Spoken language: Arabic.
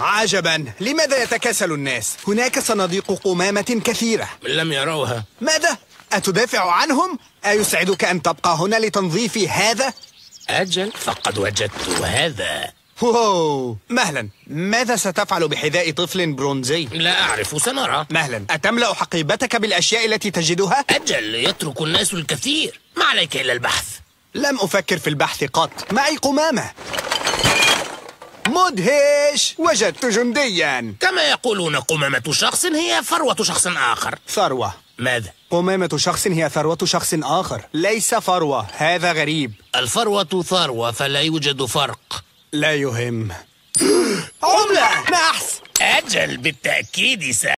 عجبا لماذا يتكاسل الناس هناك صناديق قمامة كثيرة لم يروها ماذا أتدافع عنهم أيسعدك أن تبقى هنا لتنظيف هذا أجل فقد وجدت هذا واو مهلا ماذا ستفعل بحذاء طفل برونزي؟ لا أعرف سنرى مهلا أتملأ حقيبتك بالأشياء التي تجدها؟ أجل يترك الناس الكثير ما عليك إلا البحث لم أفكر في البحث قط معي قمامة مدهش وجدت جنديا كما يقولون قمامة شخص هي فروة شخص آخر ثروة ماذا؟ قمامة شخص هي ثروة شخص آخر ليس فروة هذا غريب الفروة ثروة فلا يوجد فرق لا يهم عملة نحس أجل بالتأكيد سأ